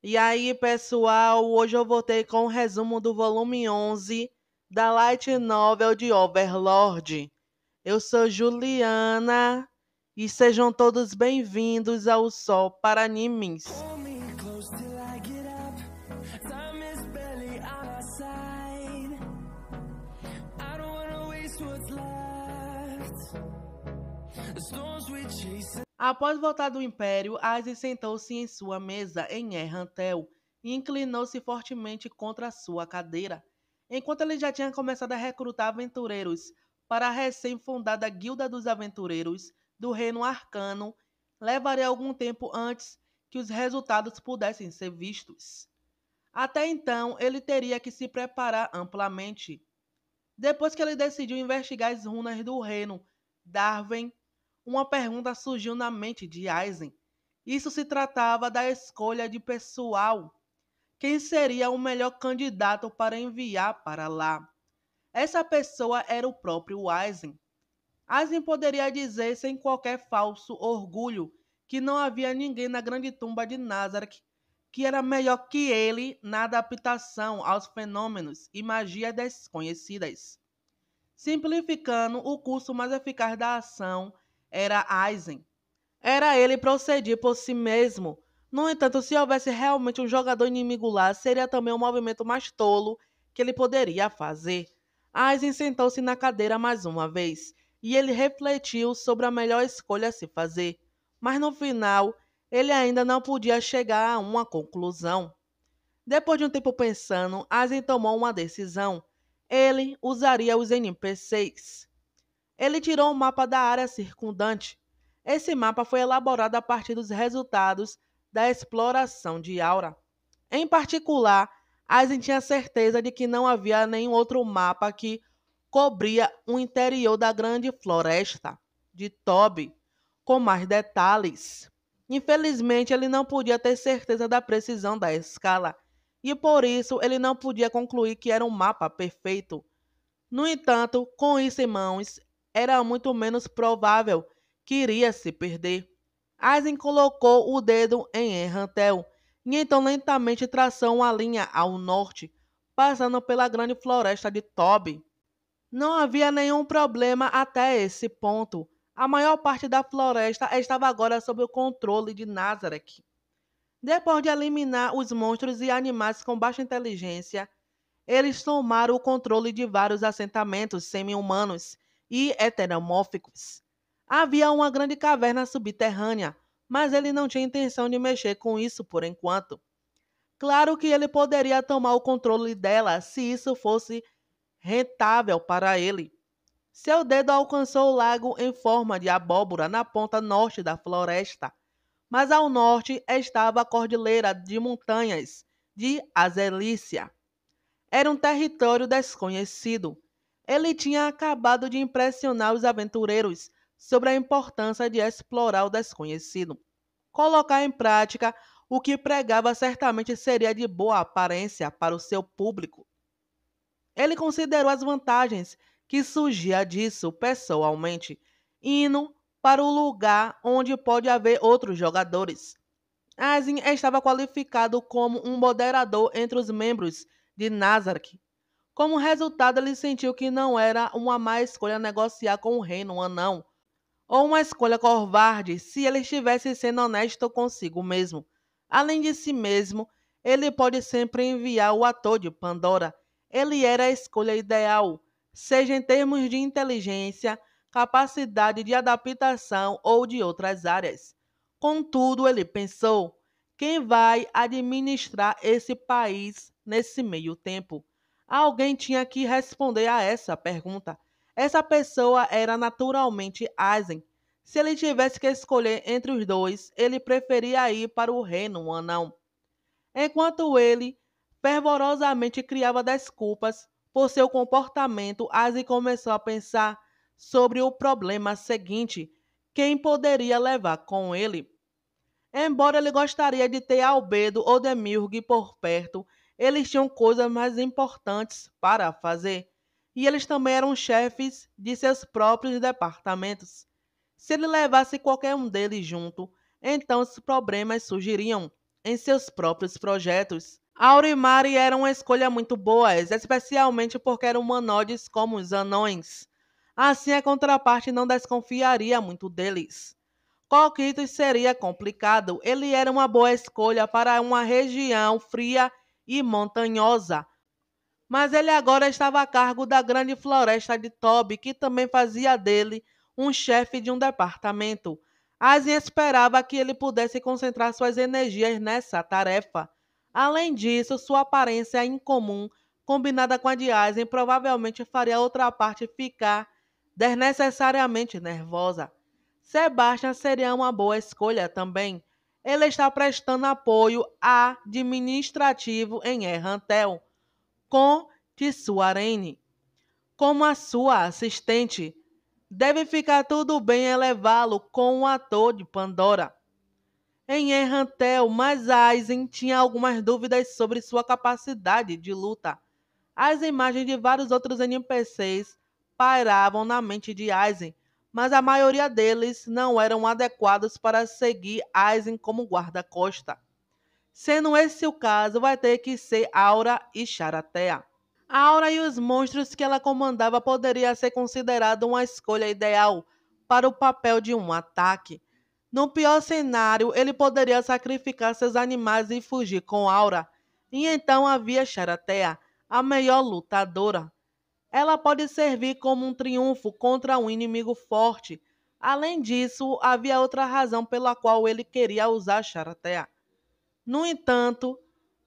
E aí, pessoal, hoje eu voltei com o um resumo do volume 11 da Light Novel de Overlord. Eu sou Juliana e sejam todos bem-vindos ao Sol para Animes. Após voltar do império, Asis sentou-se em sua mesa em Errantel e inclinou-se fortemente contra sua cadeira, enquanto ele já tinha começado a recrutar aventureiros para a recém-fundada Guilda dos Aventureiros do Reino Arcano, levaria algum tempo antes que os resultados pudessem ser vistos. Até então, ele teria que se preparar amplamente. Depois que ele decidiu investigar as runas do reino, Darwin uma pergunta surgiu na mente de Eisen. Isso se tratava da escolha de pessoal. Quem seria o melhor candidato para enviar para lá? Essa pessoa era o próprio Eisen. Eisen poderia dizer sem qualquer falso orgulho que não havia ninguém na grande tumba de Nazareth que era melhor que ele na adaptação aos fenômenos e magia desconhecidas. Simplificando, o curso mais eficaz da ação era Eisen. Era ele proceder por si mesmo. No entanto, se houvesse realmente um jogador inimigo lá, seria também o movimento mais tolo que ele poderia fazer. Eisen sentou-se na cadeira mais uma vez e ele refletiu sobre a melhor escolha a se fazer. Mas no final, ele ainda não podia chegar a uma conclusão. Depois de um tempo pensando, Aizen tomou uma decisão. Ele usaria os NPCs. Ele tirou um mapa da área circundante. Esse mapa foi elaborado a partir dos resultados da exploração de Aura. Em particular, Aizen tinha certeza de que não havia nenhum outro mapa que cobria o interior da grande floresta de Toby com mais detalhes. Infelizmente, ele não podia ter certeza da precisão da escala, e por isso ele não podia concluir que era um mapa perfeito. No entanto, com isso em mãos, era muito menos provável que iria se perder. Aizen colocou o dedo em Errantel e então lentamente traçou uma linha ao norte, passando pela grande floresta de Tobi. Não havia nenhum problema até esse ponto. A maior parte da floresta estava agora sob o controle de Nazareth. Depois de eliminar os monstros e animais com baixa inteligência, eles tomaram o controle de vários assentamentos semi-humanos e heteromórficos. Havia uma grande caverna subterrânea, mas ele não tinha intenção de mexer com isso por enquanto. Claro que ele poderia tomar o controle dela se isso fosse rentável para ele. Seu dedo alcançou o lago em forma de abóbora na ponta norte da floresta, mas ao norte estava a cordilheira de montanhas de Azelícia. Era um território desconhecido, ele tinha acabado de impressionar os aventureiros sobre a importância de explorar o desconhecido. Colocar em prática o que pregava certamente seria de boa aparência para o seu público. Ele considerou as vantagens que surgia disso pessoalmente, indo para o lugar onde pode haver outros jogadores. Azim estava qualificado como um moderador entre os membros de Nazareth como resultado, ele sentiu que não era uma má escolha negociar com o reino um anão, ou uma escolha covarde se ele estivesse sendo honesto consigo mesmo. Além de si mesmo, ele pode sempre enviar o ator de Pandora. Ele era a escolha ideal, seja em termos de inteligência, capacidade de adaptação ou de outras áreas. Contudo, ele pensou: quem vai administrar esse país nesse meio tempo? Alguém tinha que responder a essa pergunta. Essa pessoa era naturalmente Aizen. Se ele tivesse que escolher entre os dois, ele preferia ir para o reino anão. Enquanto ele fervorosamente criava desculpas por seu comportamento, Aizen começou a pensar sobre o problema seguinte: quem poderia levar com ele? Embora ele gostaria de ter Albedo ou Demirg por perto, eles tinham coisas mais importantes para fazer e eles também eram chefes de seus próprios departamentos. Se ele levasse qualquer um deles junto, então os problemas surgiriam em seus próprios projetos. Aurimari era uma escolha muito boa, especialmente porque eram humanoides como os anões. Assim, a contraparte não desconfiaria muito deles. Coquitos seria complicado. Ele era uma boa escolha para uma região fria e montanhosa. Mas ele agora estava a cargo da grande floresta de Toby, que também fazia dele um chefe de um departamento. Asin esperava que ele pudesse concentrar suas energias nessa tarefa. Além disso, sua aparência incomum, combinada com a de Asin, provavelmente faria a outra parte ficar desnecessariamente nervosa. Sebastian seria uma boa escolha também. Ele está prestando apoio administrativo em Errantel, com Tissuarene, como a sua assistente. Deve ficar tudo bem elevá-lo com o ator de Pandora. Em Errantel, mas Aizen tinha algumas dúvidas sobre sua capacidade de luta. As imagens de vários outros NPCs pairavam na mente de Aizen, mas a maioria deles não eram adequados para seguir Aizen como guarda-costa. Sendo esse o caso, vai ter que ser Aura e Charatea. A Aura e os monstros que ela comandava poderia ser considerada uma escolha ideal para o papel de um ataque. No pior cenário, ele poderia sacrificar seus animais e fugir com Aura. E então havia Charatea, a melhor lutadora. Ela pode servir como um triunfo contra um inimigo forte. Além disso, havia outra razão pela qual ele queria usar Charatea. No entanto,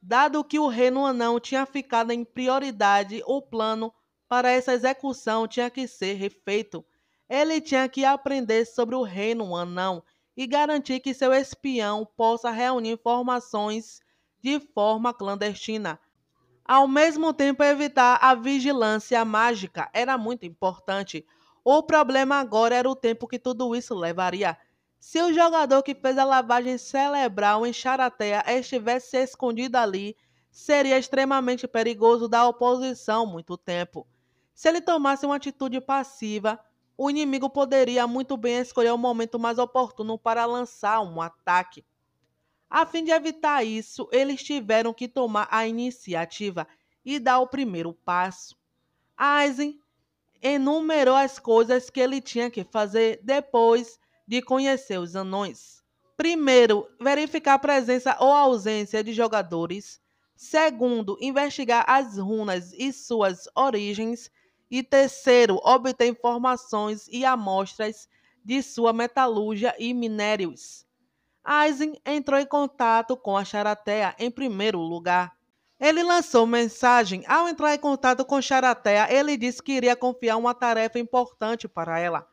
dado que o reino anão tinha ficado em prioridade, o plano para essa execução tinha que ser refeito. Ele tinha que aprender sobre o reino anão e garantir que seu espião possa reunir informações de forma clandestina. Ao mesmo tempo, evitar a vigilância mágica era muito importante. O problema agora era o tempo que tudo isso levaria. Se o jogador que fez a lavagem cerebral em Charatea estivesse escondido ali, seria extremamente perigoso da oposição muito tempo. Se ele tomasse uma atitude passiva, o inimigo poderia muito bem escolher o momento mais oportuno para lançar um ataque. A fim de evitar isso, eles tiveram que tomar a iniciativa e dar o primeiro passo. Aizen enumerou as coisas que ele tinha que fazer depois de conhecer os anões. Primeiro, verificar a presença ou ausência de jogadores. Segundo, investigar as runas e suas origens. E terceiro, obter informações e amostras de sua metalúrgia e minérios. Aizen entrou em contato com a Charatea em primeiro lugar. Ele lançou mensagem. Ao entrar em contato com Charatea, ele disse que iria confiar uma tarefa importante para ela.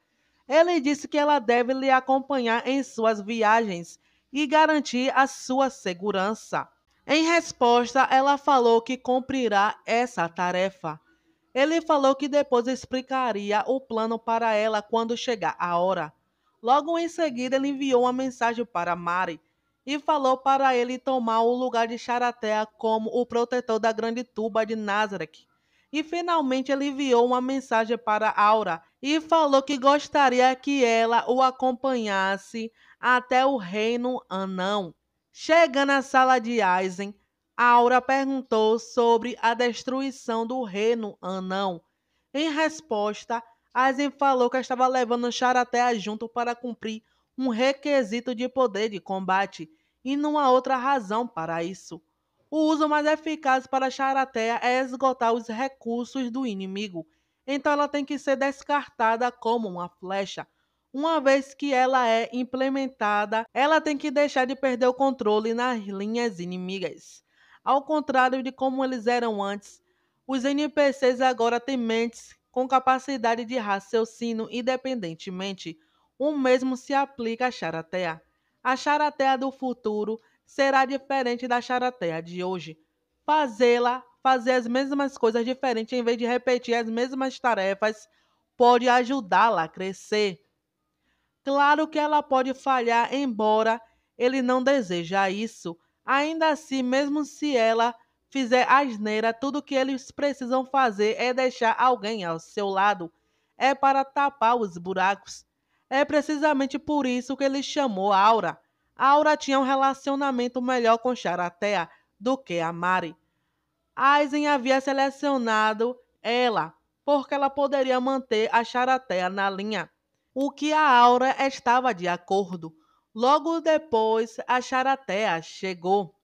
Ele disse que ela deve lhe acompanhar em suas viagens e garantir a sua segurança. Em resposta, ela falou que cumprirá essa tarefa. Ele falou que depois explicaria o plano para ela quando chegar a hora. Logo em seguida, ele enviou uma mensagem para Mari e falou para ele tomar o lugar de Charatea como o protetor da grande tuba de Nazareth. E finalmente ele enviou uma mensagem para Aura e falou que gostaria que ela o acompanhasse até o reino Anão. Chegando à sala de Aizen, Aura perguntou sobre a destruição do reino Anão. Em resposta, Asim falou que estava levando Charatea junto para cumprir um requisito de poder de combate e não há outra razão para isso. O uso mais eficaz para Charatea é esgotar os recursos do inimigo, então ela tem que ser descartada como uma flecha. Uma vez que ela é implementada, ela tem que deixar de perder o controle nas linhas inimigas. Ao contrário de como eles eram antes, os NPCs agora têm mentes com capacidade de raciocínio independentemente, o mesmo se aplica à charatea. A charatea do futuro será diferente da charatea de hoje. Fazê-la, fazer as mesmas coisas diferentes em vez de repetir as mesmas tarefas, pode ajudá-la a crescer. Claro que ela pode falhar, embora ele não deseja isso. Ainda assim, mesmo se ela fizer asneira, tudo que eles precisam fazer é deixar alguém ao seu lado. É para tapar os buracos. É precisamente por isso que ele chamou Aura. Aura tinha um relacionamento melhor com Charatea do que a Mari. Aizen havia selecionado ela, porque ela poderia manter a Charatea na linha, o que a Aura estava de acordo. Logo depois, a Charatea chegou.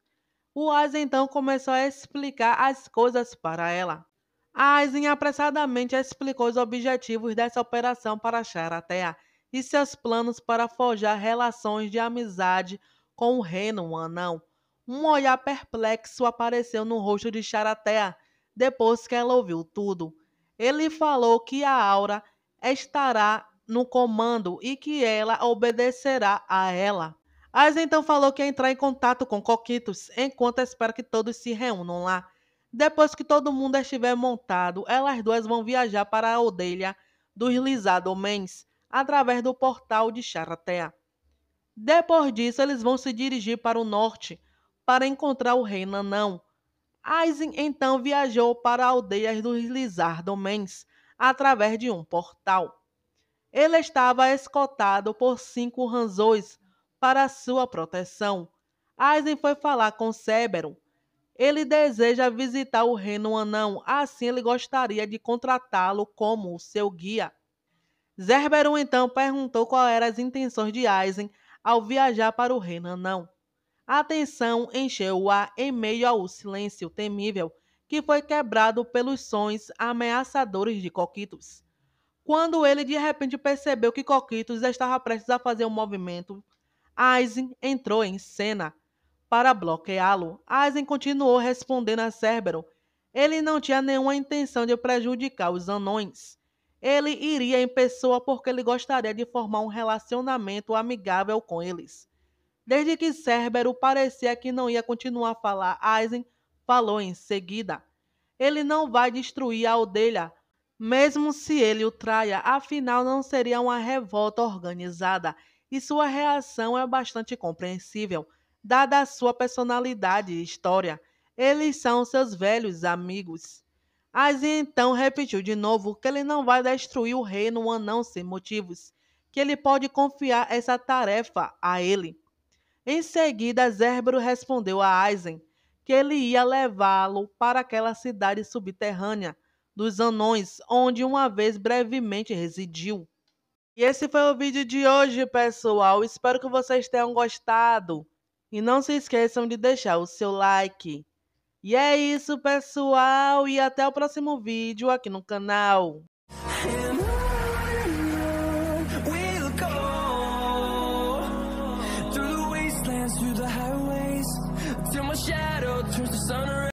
O Asa então começou a explicar as coisas para ela. A Aizen apressadamente explicou os objetivos dessa operação para Charatea e seus planos para forjar relações de amizade com o reino anão. Um olhar perplexo apareceu no rosto de Charatea depois que ela ouviu tudo. Ele falou que a Aura estará no comando e que ela obedecerá a ela. Aizen então falou que ia entrar em contato com Coquitos, enquanto espera que todos se reúnam lá. Depois que todo mundo estiver montado, elas duas vão viajar para a aldeia dos Lizardomens através do portal de Charatea. Depois disso, eles vão se dirigir para o norte, para encontrar o rei Nanão. Aizen então viajou para a aldeia dos Lizardomens, através de um portal. Ele estava escotado por cinco ranzões para sua proteção. Aizen foi falar com Céberon. Ele deseja visitar o reino anão, assim ele gostaria de contratá-lo como seu guia. Zerberon então perguntou quais eram as intenções de Aizen ao viajar para o reino anão. A tensão encheu o ar em meio ao silêncio temível que foi quebrado pelos sons ameaçadores de Coquitos. Quando ele de repente percebeu que Coquitos estava prestes a fazer um movimento Aizen entrou em cena para bloqueá-lo. Aizen continuou respondendo a Cerbero. Ele não tinha nenhuma intenção de prejudicar os anões. Ele iria em pessoa porque ele gostaria de formar um relacionamento amigável com eles. Desde que Cerbero parecia que não ia continuar a falar, Aizen falou em seguida. Ele não vai destruir a aldeia, mesmo se ele o traia, afinal não seria uma revolta organizada e sua reação é bastante compreensível, dada a sua personalidade e história. Eles são seus velhos amigos. Asi então repetiu de novo que ele não vai destruir o reino anão sem motivos, que ele pode confiar essa tarefa a ele. Em seguida, Zerbero respondeu a Aizen que ele ia levá-lo para aquela cidade subterrânea dos anões, onde uma vez brevemente residiu. E esse foi o vídeo de hoje, pessoal. Espero que vocês tenham gostado. E não se esqueçam de deixar o seu like. E é isso, pessoal. E até o próximo vídeo aqui no canal.